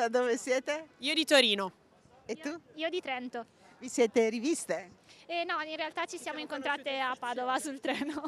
Da dove siete? Io di Torino. E tu? Io di Trento. Vi siete riviste? Eh, no, in realtà ci siamo incontrate a Padova sul treno.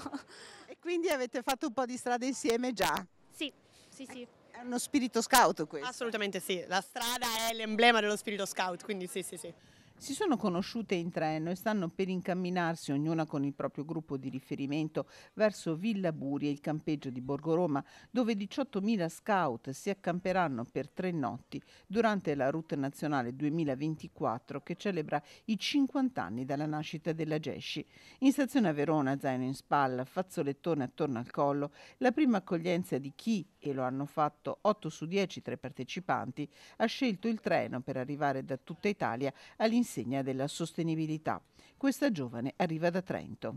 E quindi avete fatto un po' di strada insieme già? Sì, sì, sì. È uno spirito scout questo? Assolutamente sì, la strada è l'emblema dello spirito scout, quindi sì, sì, sì. Si sono conosciute in treno e stanno per incamminarsi ognuna con il proprio gruppo di riferimento verso Villa Buria, il campeggio di Borgo Roma, dove 18.000 scout si accamperanno per tre notti durante la Route Nazionale 2024 che celebra i 50 anni dalla nascita della Gesci. In stazione a Verona, zaino in spalla, fazzolettone attorno al collo, la prima accoglienza di chi, e lo hanno fatto 8 su 10 tra i partecipanti, ha scelto il treno per arrivare da tutta Italia all'insieme all'insegna della sostenibilità. Questa giovane arriva da Trento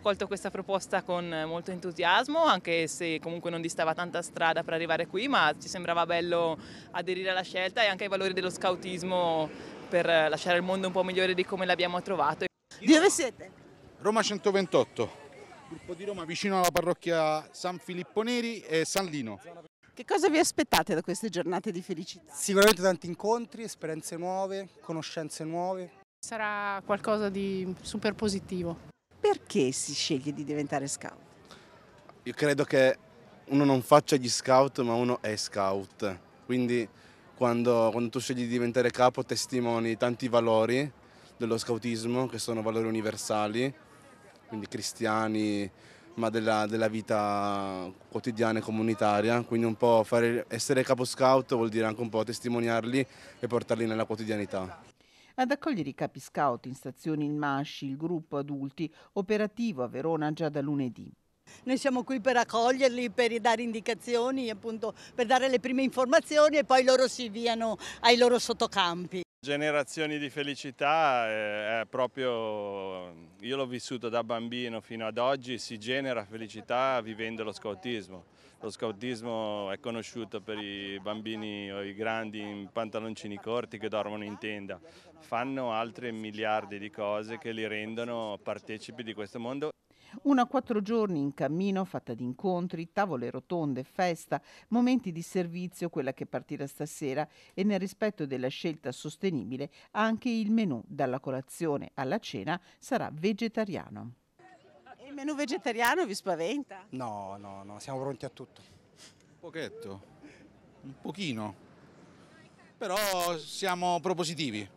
Ho colto questa proposta con molto entusiasmo, anche se comunque non distava tanta strada per arrivare qui, ma ci sembrava bello aderire alla scelta e anche ai valori dello scautismo per lasciare il mondo un po' migliore di come l'abbiamo trovato. Di dove siete? Roma 128, gruppo di Roma vicino alla parrocchia San Filippo Neri e San Lino. Che cosa vi aspettate da queste giornate di felicità? Sicuramente tanti incontri, esperienze nuove, conoscenze nuove. Sarà qualcosa di super positivo. Perché si sceglie di diventare scout? Io credo che uno non faccia gli scout ma uno è scout, quindi quando, quando tu scegli di diventare capo testimoni tanti valori dello scautismo che sono valori universali, quindi cristiani, ma della, della, vita quotidiana e comunitaria, quindi un po' fare, essere capo scout vuol dire anche un po' testimoniarli e portarli nella quotidianità. Ad accogliere i capi scout in stazione in Masci, il gruppo adulti operativo a Verona già da lunedì. Noi siamo qui per accoglierli, per dare indicazioni, appunto, per dare le prime informazioni e poi loro si inviano ai loro sottocampi generazioni di felicità eh, è proprio, io l'ho vissuto da bambino fino ad oggi, si genera felicità vivendo lo scautismo. Lo scautismo è conosciuto per i bambini o i grandi in pantaloncini corti che dormono in tenda. Fanno altre miliardi di cose che li rendono partecipi di questo mondo. Una quattro giorni in cammino fatta di incontri, tavole rotonde, festa, momenti di servizio, quella che partirà stasera e nel rispetto della scelta sostenibile anche il menù dalla colazione alla cena sarà vegetariano. il menù vegetariano vi spaventa? No, no, no, siamo pronti a tutto. Un pochetto, un pochino, però siamo propositivi.